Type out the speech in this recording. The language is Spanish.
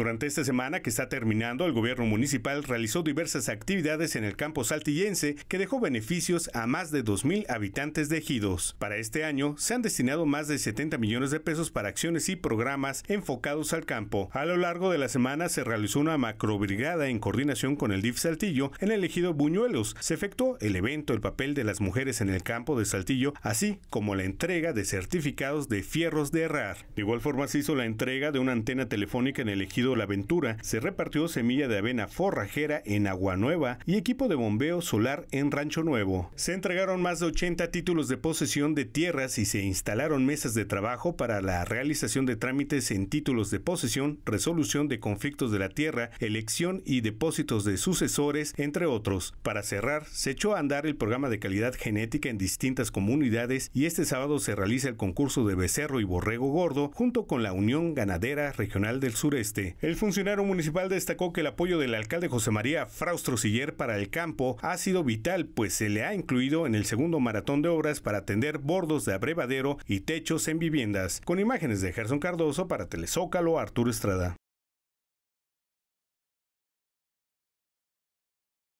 Durante esta semana que está terminando, el gobierno municipal realizó diversas actividades en el campo saltillense que dejó beneficios a más de 2.000 habitantes de ejidos. Para este año se han destinado más de 70 millones de pesos para acciones y programas enfocados al campo. A lo largo de la semana se realizó una macrobrigada en coordinación con el DIF Saltillo en el ejido Buñuelos. Se efectuó el evento El papel de las mujeres en el campo de Saltillo, así como la entrega de certificados de fierros de errar. De igual forma se hizo la entrega de una antena telefónica en el ejido la aventura, se repartió semilla de avena forrajera en Aguanueva y equipo de bombeo solar en Rancho Nuevo. Se entregaron más de 80 títulos de posesión de tierras y se instalaron mesas de trabajo para la realización de trámites en títulos de posesión, resolución de conflictos de la tierra, elección y depósitos de sucesores, entre otros. Para cerrar, se echó a andar el programa de calidad genética en distintas comunidades y este sábado se realiza el concurso de becerro y borrego gordo junto con la Unión Ganadera Regional del Sureste. El funcionario municipal destacó que el apoyo del alcalde José María Fraustro Siller para el campo ha sido vital, pues se le ha incluido en el segundo maratón de obras para atender bordos de abrevadero y techos en viviendas. Con imágenes de Gerson Cardoso para Telezócalo, Arturo Estrada.